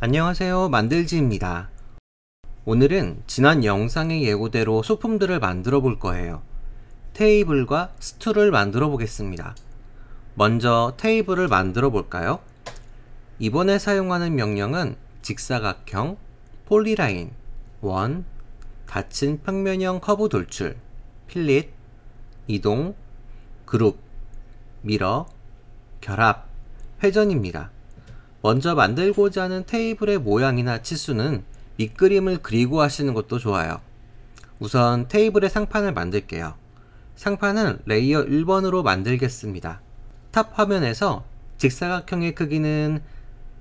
안녕하세요 만들지입니다 오늘은 지난 영상의 예고대로 소품들을 만들어 볼 거예요 테이블과 스툴을 만들어 보겠습니다 먼저 테이블을 만들어 볼까요 이번에 사용하는 명령은 직사각형, 폴리라인, 원, 닫힌 평면형 커브 돌출, 필릿, 이동, 그룹, 미러, 결합, 회전입니다 먼저 만들고자 하는 테이블의 모양이나 치수는 밑그림을 그리고 하시는 것도 좋아요. 우선 테이블의 상판을 만들게요. 상판은 레이어 1번으로 만들겠습니다. 탑 화면에서 직사각형의 크기는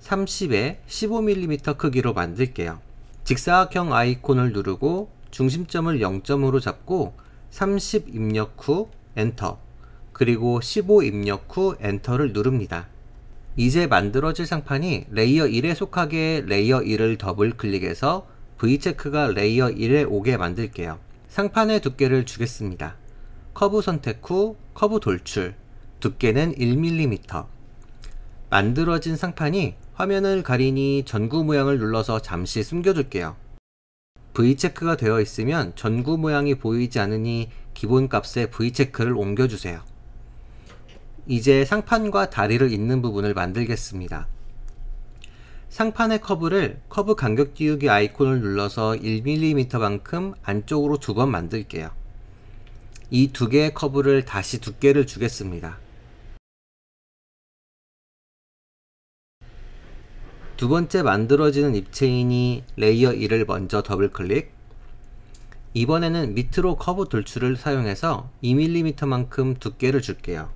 30에 15mm 크기로 만들게요. 직사각형 아이콘을 누르고 중심점을 0점으로 잡고 30 입력 후 엔터 그리고 15 입력 후 엔터를 누릅니다. 이제 만들어질 상판이 레이어 1에 속하게 레이어 1을 더블 클릭해서 V체크가 레이어 1에 오게 만들게요. 상판의 두께를 주겠습니다. 커브 선택 후 커브 돌출, 두께는 1mm. 만들어진 상판이 화면을 가리니 전구 모양을 눌러서 잠시 숨겨둘게요. V체크가 되어 있으면 전구 모양이 보이지 않으니 기본값에 V체크를 옮겨주세요. 이제 상판과 다리를 잇는 부분을 만들겠습니다. 상판의 커브를 커브 간격 띄우기 아이콘을 눌러서 1mm만큼 안쪽으로 두 번 만들게요. 이 두 개의 커브를 다시 두께를 주겠습니다. 두 번째 만들어지는 입체인이 레이어 2를 먼저 더블 클릭 이번에는 밑으로 커브 돌출을 사용해서 2mm만큼 두께를 줄게요.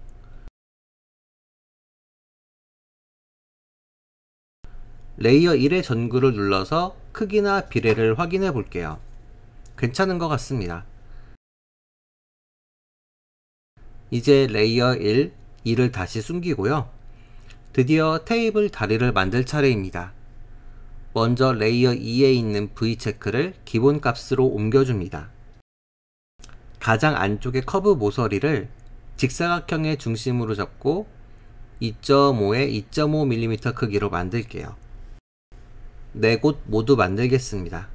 레이어 1의 전구를 눌러서 크기나 비례를 확인해 볼게요. 괜찮은 것 같습니다. 이제 레이어 1, 2를 다시 숨기고요. 드디어 테이블 다리를 만들 차례입니다. 먼저 레이어 2에 있는 V체크를 기본값으로 옮겨줍니다. 가장 안쪽의 커브 모서리를 직사각형의 중심으로 잡고 2.5에 2.5mm 크기로 만들게요. 네곳 모두 만들겠습니다.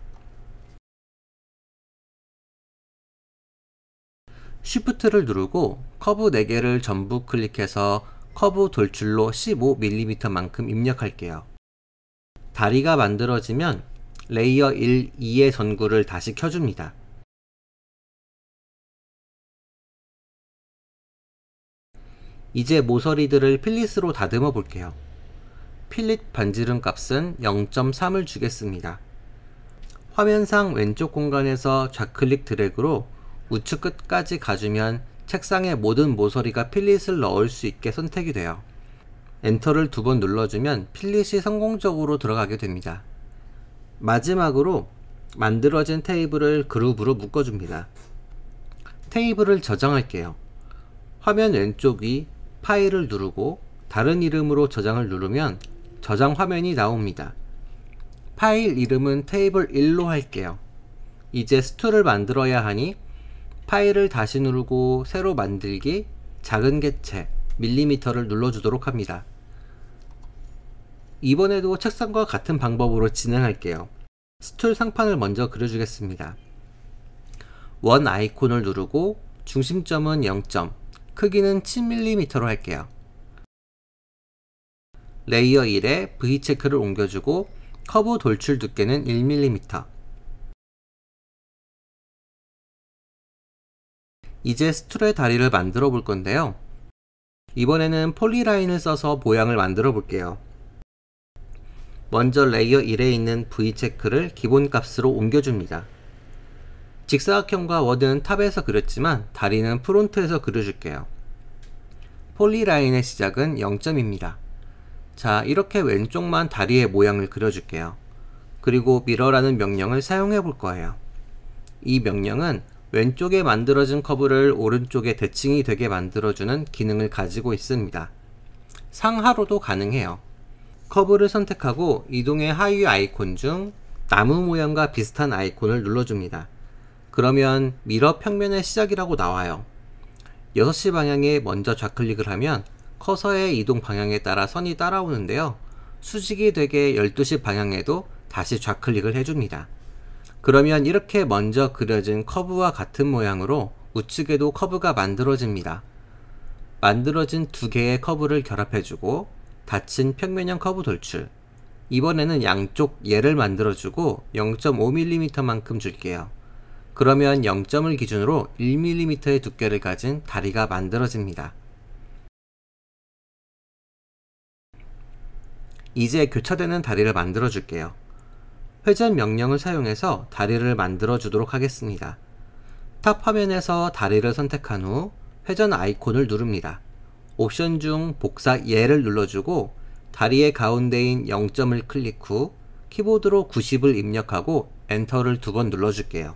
쉬프트를 누르고 커브 4개를 전부 클릭해서 커브 돌출로 15mm만큼 입력할게요. 다리가 만들어지면 레이어 1, 2의 전구를 다시 켜줍니다. 이제 모서리들을 필릿으로 다듬어 볼게요. 필릿 반지름 값은 0.3을 주겠습니다. 화면상 왼쪽 공간에서 좌클릭 드래그로 우측 끝까지 가주면 책상의 모든 모서리가 필릿을 넣을 수 있게 선택이 돼요. 엔터를 두 번 눌러주면 필릿이 성공적으로 들어가게 됩니다. 마지막으로 만들어진 테이블을 그룹으로 묶어줍니다. 테이블을 저장할게요. 화면 왼쪽 위 파일을 누르고 다른 이름으로 저장을 누르면 저장 화면이 나옵니다. 파일 이름은 테이블 1로 할게요. 이제 스툴을 만들어야 하니 파일을 다시 누르고 새로 만들기 작은 개체 밀리미터를 눌러주도록 합니다. 이번에도 책상과 같은 방법으로 진행할게요. 스툴 상판을 먼저 그려주겠습니다. 원 아이콘을 누르고 중심점은 0점, 크기는 7mm로 할게요. 레이어 1에 V체크를 옮겨주고 커브 돌출 두께는 1mm 이제 스툴의 다리를 만들어 볼 건데요 이번에는 폴리라인을 써서 모양을 만들어 볼게요 먼저 레이어 1에 있는 V체크를 기본값으로 옮겨줍니다 직사각형과 워드는 탑에서 그렸지만 다리는 프론트에서 그려줄게요 폴리라인의 시작은 0점입니다 자 이렇게 왼쪽만 다리의 모양을 그려줄게요. 그리고 미러라는 명령을 사용해 볼 거예요. 이 명령은 왼쪽에 만들어진 커브를 오른쪽에 대칭이 되게 만들어주는 기능을 가지고 있습니다. 상하로도 가능해요. 커브를 선택하고 이동의 하위 아이콘 중 나무 모양과 비슷한 아이콘을 눌러줍니다. 그러면 미러 평면의 시작이라고 나와요. 6시 방향에 먼저 좌클릭을 하면 커서의 이동 방향에 따라 선이 따라오는데요. 수직이 되게 12시 방향에도 다시 좌클릭을 해줍니다. 그러면 이렇게 먼저 그려진 커브와 같은 모양으로 우측에도 커브가 만들어집니다. 만들어진 두 개의 커브를 결합해주고 닫힌 평면형 커브 돌출 이번에는 양쪽 얘를 만들어주고 0.5mm만큼 줄게요. 그러면 0점을 기준으로 1mm의 두께를 가진 다리가 만들어집니다. 이제 교차되는 다리를 만들어 줄게요. 회전 명령을 사용해서 다리를 만들어 주도록 하겠습니다. 탑 화면에서 다리를 선택한 후 회전 아이콘을 누릅니다. 옵션 중 복사 예를 눌러주고 다리의 가운데인 0점을 클릭 후 키보드로 90을 입력하고 엔터를 두 번 눌러줄게요.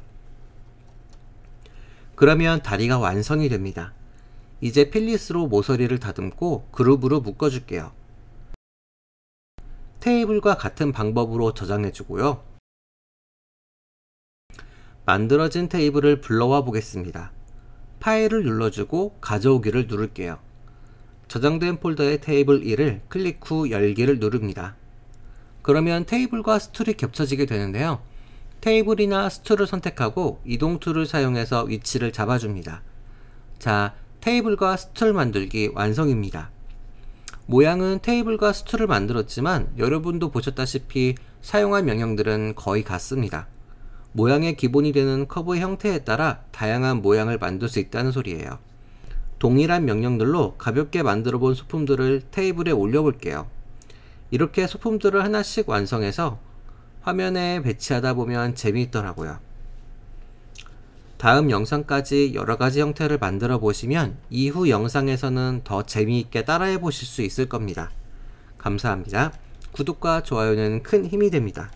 그러면 다리가 완성이 됩니다. 이제 필리스로 모서리를 다듬고 그룹으로 묶어줄게요. 테이블과 같은 방법으로 저장해주고요. 만들어진 테이블을 불러와 보겠습니다. 파일을 눌러주고 가져오기를 누를게요. 저장된 폴더의 테이블 1을 클릭 후 열기를 누릅니다. 그러면 테이블과 스툴이 겹쳐지게 되는데요. 테이블이나 스툴을 선택하고 이동 툴을 사용해서 위치를 잡아줍니다. 자, 테이블과 스툴 만들기 완성입니다. 모양은 테이블과 스툴을 만들었지만 여러분도 보셨다시피 사용할 명령들은 거의 같습니다. 모양의 기본이 되는 커브의 형태에 따라 다양한 모양을 만들 수 있다는 소리예요. 동일한 명령들로 가볍게 만들어 본 소품들을 테이블에 올려 볼게요. 이렇게 소품들을 하나씩 완성해서 화면에 배치하다 보면 재미있더라고요. 다음 영상까지 여러가지 형태를 만들어 보시면 이후 영상에서는 더 재미있게 따라해 보실 수 있을 겁니다. 감사합니다. 구독과 좋아요는 큰 힘이 됩니다.